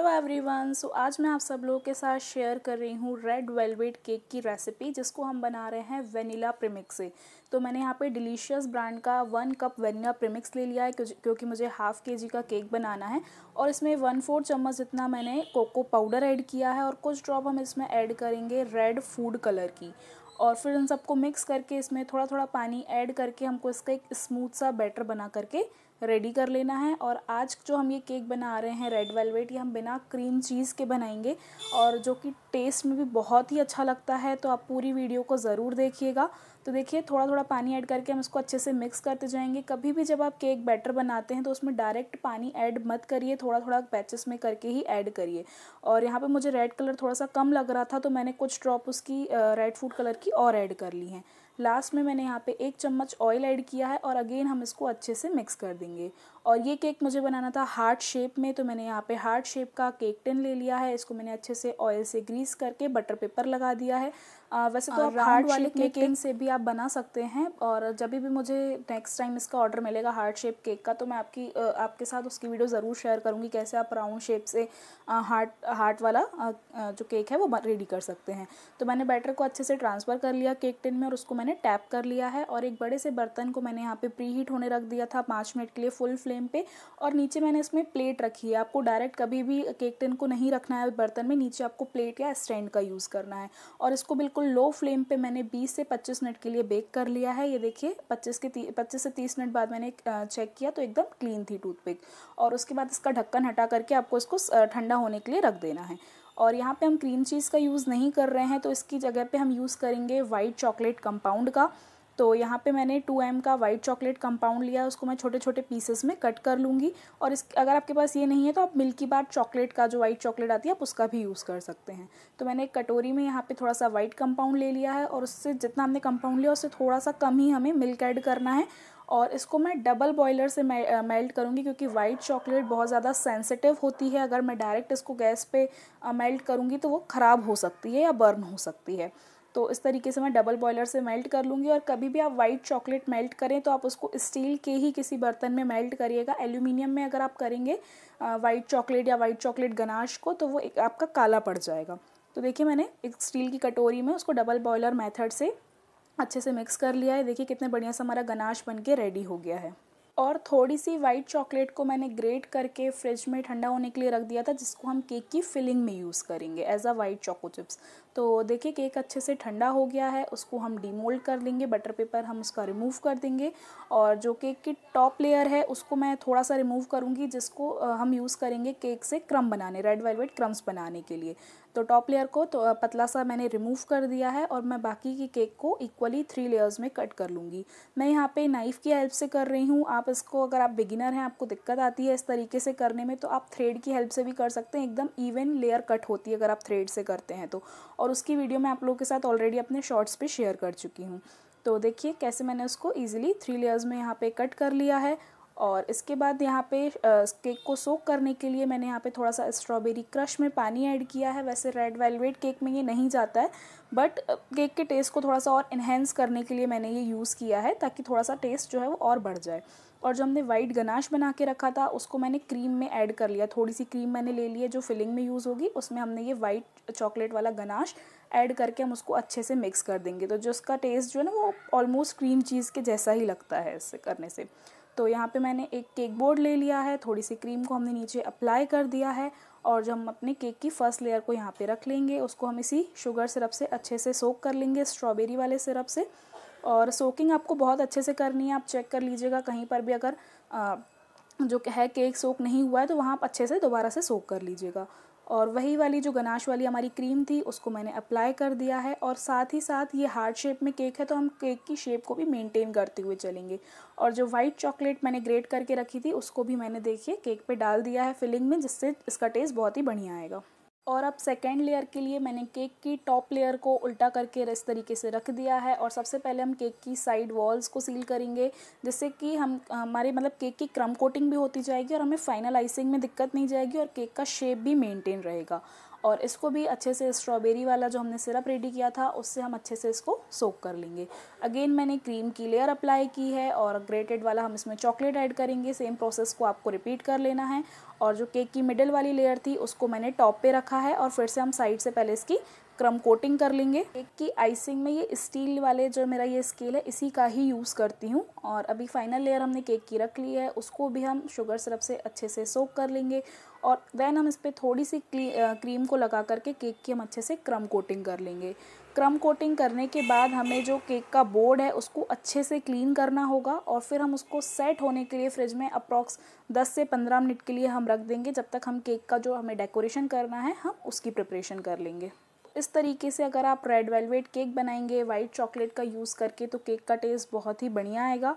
hello everyone so आज मैं आप सब लोगों के साथ शेयर कर रही हूँ रेड वेलवेट केक की रेसिपी जिसको हम बना रहे हैं वेनिला प्रीमिक्स से तो मैंने यहाँ पे डिलीशियस ब्रांड का वन कप वेनिला प्रीमिक्स ले लिया है क्योंकि मुझे हाफ़ के जी का केक बनाना है और इसमें वन फोर चम्मच जितना मैंने कोको पाउडर ऐड किया है और कुछ ड्रॉप हम इसमें ऐड करेंगे रेड फूड कलर की और फिर इन सबको मिक्स करके इसमें थोड़ा थोड़ा पानी ऐड करके हमको इसका एक स्मूथ सा बैटर बना करके रेडी कर लेना है और आज जो हम ये केक बना रहे हैं रेड वेलवेट ये हम बिना क्रीम चीज़ के बनाएंगे और जो कि टेस्ट में भी बहुत ही अच्छा लगता है तो आप पूरी वीडियो को ज़रूर देखिएगा तो देखिए थोड़ा थोड़ा पानी ऐड करके हम इसको अच्छे से मिक्स करते जाएंगे कभी भी जब आप केक बैटर बनाते हैं तो उसमें डायरेक्ट पानी ऐड मत करिए थोड़ा थोड़ा पैचेस में करके ही ऐड करिए और यहाँ पर मुझे रेड कलर थोड़ा सा कम लग रहा था तो मैंने कुछ ड्रॉप उसकी रेड फूड कलर की और ऐड कर ली हैं लास्ट में मैंने यहाँ पे एक चम्मच ऑयल ऐड किया है और अगेन हम इसको अच्छे से मिक्स कर देंगे और ये केक मुझे बनाना था हार्ट शेप में तो मैंने यहाँ पे हार्ट शेप का केक टिन ले लिया है इसको मैंने अच्छे से ऑयल से ग्रीस करके बटर पेपर लगा दिया है आ, वैसे तो आप हार्ट वाले केक, से भी आप बना सकते हैं और जब भी मुझे नेक्स्ट टाइम इसका ऑर्डर मिलेगा हार्ट शेप केक का तो मैं आपकी आपके साथ उसकी वीडियो ज़रूर शेयर करूँगी कैसे आप राउंड शेप से हार्ट हार्ट वाला जो केक है वो रेडी कर सकते हैं तो मैंने बैटर को अच्छे से ट्रांसफ़र कर लिया केक टिन में और उसको मैंने टैप कर लिया है और एक बड़े से बर्तन को मैंने यहाँ पर प्री हीट होने रख दिया था पाँच मिनट के लिए फुल फ्लेम पर और नीचे मैंने इसमें प्लेट रखी है आपको डायरेक्ट कभी भी केक टिन को नहीं रखना है बर्तन में नीचे आपको प्लेट या स्टैंड का यूज़ करना है और इसको बिल्कुल बिल्कुल लो फ्लेम पे मैंने 20 से 25 मिनट के लिए बेक कर लिया है ये देखिए 25 के 25 से 30 मिनट बाद मैंने चेक किया तो एकदम क्लीन थी टूथपिक और उसके बाद इसका ढक्कन हटा करके आपको इसको ठंडा होने के लिए रख देना है और यहाँ पे हम क्रीम चीज़ का यूज़ नहीं कर रहे हैं तो इसकी जगह पे हम यूज़ करेंगे वाइट चॉकलेट कंपाउंड का तो यहाँ पे मैंने टू एम का वाइट चॉकलेट कंपाउंड लिया उसको मैं छोटे छोटे पीसेस में कट कर लूँगी और इस अगर आपके पास ये नहीं है तो आप मिल्की बार चॉकलेट का जो वाइट चॉकलेट आती है आप उसका भी यूज़ कर सकते हैं तो मैंने एक कटोरी में यहाँ पर थोड़ा सा वाइट कंपाउंड ले लिया है और उससे जितना हमने कंपाउंड लिया उससे थोड़ा सा कम ही हमें मिल्क ऐड करना है और इसको मैं डबल बॉयलर से मेल्ट करूँगी क्योंकि वाइट चॉकलेट बहुत ज़्यादा सेंसिटिव होती है अगर मैं डायरेक्ट इसको गैस पर मेल्ट करूँगी तो वो ख़राब हो सकती है या बर्न हो सकती है तो इस तरीके से मैं डबल बॉयलर से मेल्ट कर लूँगी और कभी भी आप वाइट चॉकलेट मेल्ट करें तो आप उसको स्टील के ही किसी बर्तन में मेल्ट करिएगा एल्यूमिनियम में अगर आप करेंगे वाइट चॉकलेट या वाइट चॉकलेट गनाश को तो वो एक आपका काला पड़ जाएगा तो देखिए मैंने एक स्टील की कटोरी में उसको डबल बॉयलर मैथड से अच्छे से मिक्स कर लिया है देखिए कितने बढ़िया से हमारा गनाश बन के रेडी हो गया है और थोड़ी सी वाइट चॉकलेट को मैंने ग्रेट करके फ्रिज में ठंडा होने के लिए रख दिया था जिसको हम केक की फिलिंग में यूज़ करेंगे as a white choco chips तो देखिए केक अच्छे से ठंडा हो गया है उसको हम डीमोल्ड कर लेंगे बटर पेपर हम उसका रिमूव कर देंगे और जो केक की टॉप लेयर है उसको मैं थोड़ा सा रिमूव करूँगी जिसको हम यूज़ करेंगे केक से क्रम बनाने रेड वेलवेट क्रम्स बनाने के लिए तो टॉप लेयर को तो पतला सा मैंने रिमूव कर दिया है और मैं बाकी की केक को इक्वली थ्री लेयर्स में कट कर लूँगी मैं यहाँ पे नाइफ़ की हेल्प से कर रही हूँ आप इसको अगर आप बिगिनर हैं आपको दिक्कत आती है इस तरीके से करने में तो आप थ्रेड की हेल्प से भी कर सकते हैं एकदम इवन लेयर कट होती है अगर आप थ्रेड से करते हैं तो और उसकी वीडियो मैं आप लोगों के साथ ऑलरेडी अपने शॉर्ट्स पर शेयर कर चुकी हूँ तो देखिए कैसे मैंने उसको ईजिली थ्री लेयर्स में यहाँ पर कट कर लिया है और इसके बाद यहाँ पे केक को सोक करने के लिए मैंने यहाँ पे थोड़ा सा स्ट्रॉबेरी क्रश में पानी ऐड किया है वैसे रेड वेलवेट केक में ये नहीं जाता है बट केक के टेस्ट को थोड़ा सा और इन्हेंस करने के लिए मैंने ये यूज़ किया है ताकि थोड़ा सा टेस्ट जो है वो और बढ़ जाए और जो हमने वाइट गनाश बना के रखा था उसको मैंने क्रीम में ऐड कर लिया थोड़ी सी क्रीम मैंने ले ली है जो फिलिंग में यूज़ होगी उसमें हमने ये वाइट चॉकलेट वाला गनाश ऐड करके हम उसको अच्छे से मिक्स कर देंगे तो जो उसका टेस्ट जो है ना वो ऑलमोस्ट क्रीम चीज़ के जैसा ही लगता है इससे करने से तो यहाँ पे मैंने एक केक बोर्ड ले लिया है थोड़ी सी क्रीम को हमने नीचे अप्लाई कर दिया है और जब हम अपने केक की फर्स्ट लेयर को यहाँ पे रख लेंगे उसको हम इसी शुगर सिरप से अच्छे से सोक कर लेंगे स्ट्रॉबेरी वाले सिरप से और सोकिंग आपको बहुत अच्छे से करनी है आप चेक कर लीजिएगा कहीं पर भी अगर आ, जो है केक सोक नहीं हुआ है तो वहाँ आप अच्छे से दोबारा से सोक कर लीजिएगा और वही वाली जो गनाश वाली हमारी क्रीम थी उसको मैंने अप्लाई कर दिया है और साथ ही साथ ये हार्ड शेप में केक है तो हम केक की शेप को भी मेंटेन करते हुए चलेंगे और जो वाइट चॉकलेट मैंने ग्रेट करके रखी थी उसको भी मैंने देखिए केक पे डाल दिया है फिलिंग में जिससे इसका टेस्ट बहुत ही बढ़िया आएगा और अब सेकेंड लेयर के लिए मैंने केक की टॉप लेयर को उल्टा करके इस तरीके से रख दिया है और सबसे पहले हम केक की साइड वॉल्स को सील करेंगे जिससे कि हम हमारे मतलब केक की क्रम कोटिंग भी होती जाएगी और हमें फाइनल आइसिंग में दिक्कत नहीं जाएगी और केक का शेप भी मेंटेन रहेगा और इसको भी अच्छे से स्ट्रॉबेरी वाला जो हमने सिरप रेडी किया था उससे हम अच्छे से इसको सोक कर लेंगे अगेन मैंने क्रीम की लेयर अप्लाई की है और ग्रेटेड वाला हम इसमें चॉकलेट ऐड करेंगे सेम प्रोसेस को आपको रिपीट कर लेना है और जो केक की मिडल वाली लेयर थी उसको मैंने टॉप पे रखा है और फिर से हम साइड से पहले इसकी क्रम कोटिंग कर लेंगे केक की आइसिंग में ये स्टील वाले जो मेरा ये स्केल है इसी का ही यूज़ करती हूँ और अभी फाइनल लेयर हमने केक की रख ली है उसको भी हम शुगर सिरप से अच्छे से सोक कर लेंगे और देन हम इस पर थोड़ी सी क्रीम को लगा करके केक की हम अच्छे से क्रम कोटिंग कर लेंगे क्रम कोटिंग करने के बाद हमें जो केक का बोर्ड है उसको अच्छे से क्लीन करना होगा और फिर हम उसको सेट होने के लिए फ्रिज में अप्रॉक्स 10 से 15 मिनट के लिए हम रख देंगे जब तक हम केक का जो हमें डेकोरेशन करना है हम उसकी प्रिपरेशन कर लेंगे इस तरीके से अगर आप रेड वेलवेट केक बनाएंगे वाइट चॉकलेट का यूज़ करके तो केक का टेस्ट बहुत ही बढ़िया आएगा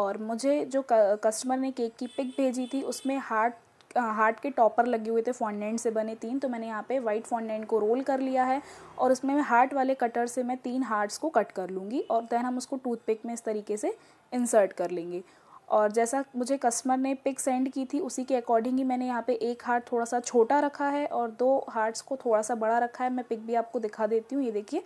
और मुझे जो कस्टमर ने केक की पिक भेजी थी उसमें हार्ट हार्ट के टॉपर लगे हुए थे फॉन्डेंट से बने तीन तो मैंने यहाँ पे वाइट फॉन्डेंट को रोल कर लिया है और उसमें मैं हार्ट वाले कटर से मैं तीन हार्ट्स को कट कर लूँगी और दैन हम उसको टूथपिक में इस तरीके से इंसर्ट कर लेंगे और जैसा मुझे कस्टमर ने पिक सेंड की थी उसी के अकॉर्डिंग ही मैंने यहाँ पे एक हार्ट थोड़ा सा छोटा रखा है और दो हार्ट्स को थोड़ा सा बड़ा रखा है मैं पिक भी आपको दिखा देती हूँ ये देखिए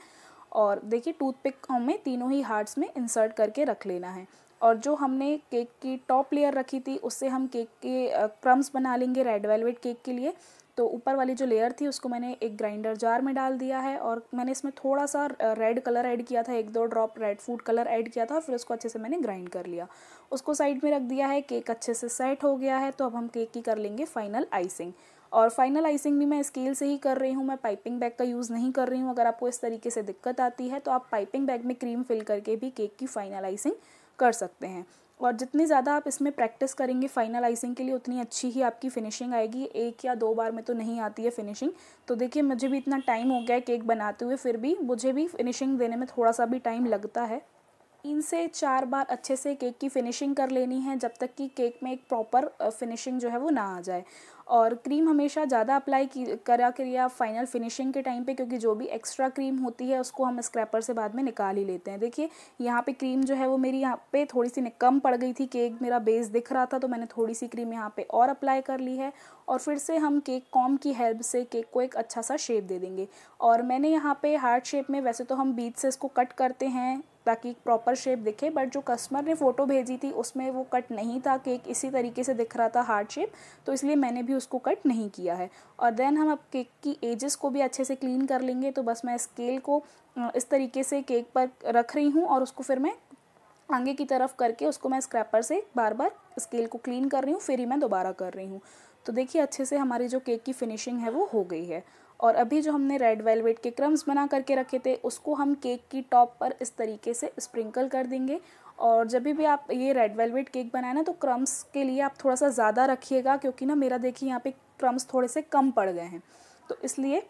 और देखिए टूथपिक हमें तीनों ही हार्ट्स में इंसर्ट करके रख लेना है और जो हमने केक की टॉप लेयर रखी थी उससे हम केक के क्रम्स बना लेंगे रेड वेलवेट केक के लिए तो ऊपर वाली जो लेयर थी उसको मैंने एक ग्राइंडर जार में डाल दिया है और मैंने इसमें थोड़ा सा रेड कलर ऐड किया था एक दो drop red food colour add किया था फिर उसको अच्छे से मैंने ग्राइंड कर लिया उसको साइड में रख दिया है केक अच्छे से सेट हो गया है तो अब हम केक की कर लेंगे फाइनल आइसिंग और फाइनल आइसिंग भी मैं स्केल से ही कर रही हूँ मैं पाइपिंग बैग का यूज़ नहीं कर रही हूँ अगर आपको इस तरीके से दिक्कत आती है तो आप पाइपिंग बैग में क्रीम फिल करके भी केक की फाइनल आइसिंग कर सकते हैं और जितनी ज़्यादा आप इसमें प्रैक्टिस करेंगे फाइनलाइजिंग के लिए उतनी अच्छी ही आपकी फिनिशिंग आएगी एक या दो बार में तो नहीं आती है फिनिशिंग तो देखिए मुझे भी इतना टाइम हो गया है केक बनाते हुए फिर भी मुझे भी फिनिशिंग देने में थोड़ा सा भी टाइम लगता है तीन से चार बार अच्छे से केक की फिनिशिंग कर लेनी है जब तक कि केक में एक प्रॉपर फिनिशिंग जो है वो ना आ जाए और क्रीम हमेशा ज़्यादा अप्लाई करा करिए आप फाइनल फिनिशिंग के टाइम पे क्योंकि जो भी एक्स्ट्रा क्रीम होती है उसको हम स्क्रैपर से बाद में निकाल ही लेते हैं देखिए यहाँ पे क्रीम जो है वो मेरी यहाँ पे थोड़ी सी कम पड़ गई थी केक मेरा बेस दिख रहा था तो मैंने थोड़ी सी क्रीम यहाँ पर और अप्लाई कर ली है और फिर से हम केक कॉम की हेल्प से केक को एक अच्छा सा शेप दे देंगे और मैंने यहाँ पर हार्ट शेप में वैसे तो हम बीच से इसको कट करते हैं ताकि प्रॉपर शेप दिखे बट जो कस्टमर ने फ़ोटो भेजी थी उसमें वो कट नहीं था केक इसी तरीके से दिख रहा था हार्ड शेप तो इसलिए मैंने भी उसको कट नहीं किया है और देन हम अब केक की एजेस को भी अच्छे से क्लीन कर लेंगे तो बस मैं स्केल को इस तरीके से केक पर रख रही हूँ और उसको फिर मैं आगे की तरफ करके उसको मैं स्क्रैपर से बार बार स्केल को क्लीन कर रही हूँ फिर ही मैं दोबारा कर रही हूँ तो देखिए अच्छे से हमारी जो केक की फिनिशिंग है वो हो गई है और अभी जो हमने रेड वेलवेट के क्रम्स बना करके रखे थे उसको हम केक की टॉप पर इस तरीके से स्प्रिंकल कर देंगे और जब भी आप ये रेड वेलवेट केक बनाए ना तो क्रम्स के लिए आप थोड़ा सा ज़्यादा रखिएगा क्योंकि ना मेरा देखिए यहाँ पे क्रम्स थोड़े से कम पड़ गए हैं तो इसलिए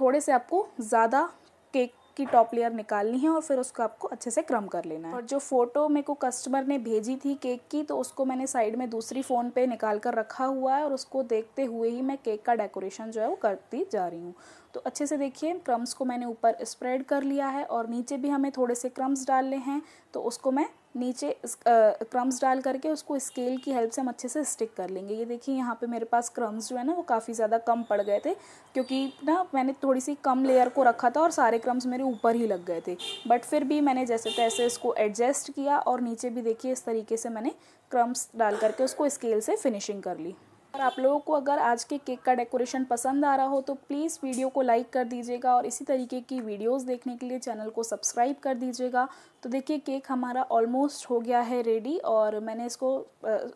थोड़े से आपको ज़्यादा केक की टॉप लेयर निकालनी है और फिर उसको आपको अच्छे से क्रम कर लेना है और जो फोटो मेरे को कस्टमर ने भेजी थी केक की तो उसको मैंने साइड में दूसरी फ़ोन पे निकाल कर रखा हुआ है और उसको देखते हुए ही मैं केक का डेकोरेशन जो है वो करती जा रही हूँ तो अच्छे से देखिए क्रम्स को मैंने ऊपर स्प्रेड कर लिया है और नीचे भी हमें थोड़े से क्रम्स डालने हैं तो उसको मैं नीचे क्रम्स डाल करके उसको स्केल की हेल्प से हम अच्छे से स्टिक कर लेंगे ये देखिए यहाँ पे मेरे पास क्रम्स जो है ना वो काफ़ी ज़्यादा कम पड़ गए थे क्योंकि ना मैंने थोड़ी सी कम लेयर को रखा था और सारे क्रम्स मेरे ऊपर ही लग गए थे बट फिर भी मैंने जैसे तैसे इसको एडजस्ट किया और नीचे भी देखिए इस तरीके से मैंने क्रम्स डाल करके उसको स्केल से फिनिशिंग कर ली और आप लोगों को अगर आज के केक का डेकोरेशन पसंद आ रहा हो तो प्लीज़ वीडियो को लाइक कर दीजिएगा और इसी तरीके की वीडियोस देखने के लिए चैनल को सब्सक्राइब कर दीजिएगा तो देखिए केक हमारा ऑलमोस्ट हो गया है रेडी और मैंने इसको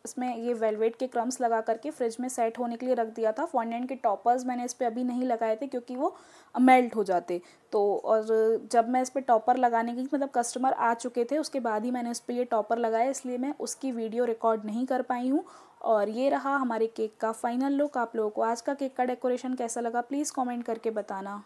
इसमें ये वेलवेट के क्रम्स लगा करके फ्रिज में सेट होने के लिए रख दिया था फॉन्डेंट के टॉपर्स मैंने इस पर अभी नहीं लगाए थे क्योंकि वो मेल्ट हो जाते तो और जब मैं इस पर टॉपर लगाने की मतलब कस्टमर आ चुके थे उसके बाद ही मैंने इस पर ये टॉपर लगाया इसलिए मैं उसकी वीडियो रिकॉर्ड नहीं कर पाई हूँ और ये रहा हमारे केक का फाइनल लुक आप लोगों को आज का केक का डेकोरेशन कैसा लगा प्लीज़ कॉमेंट करके बताना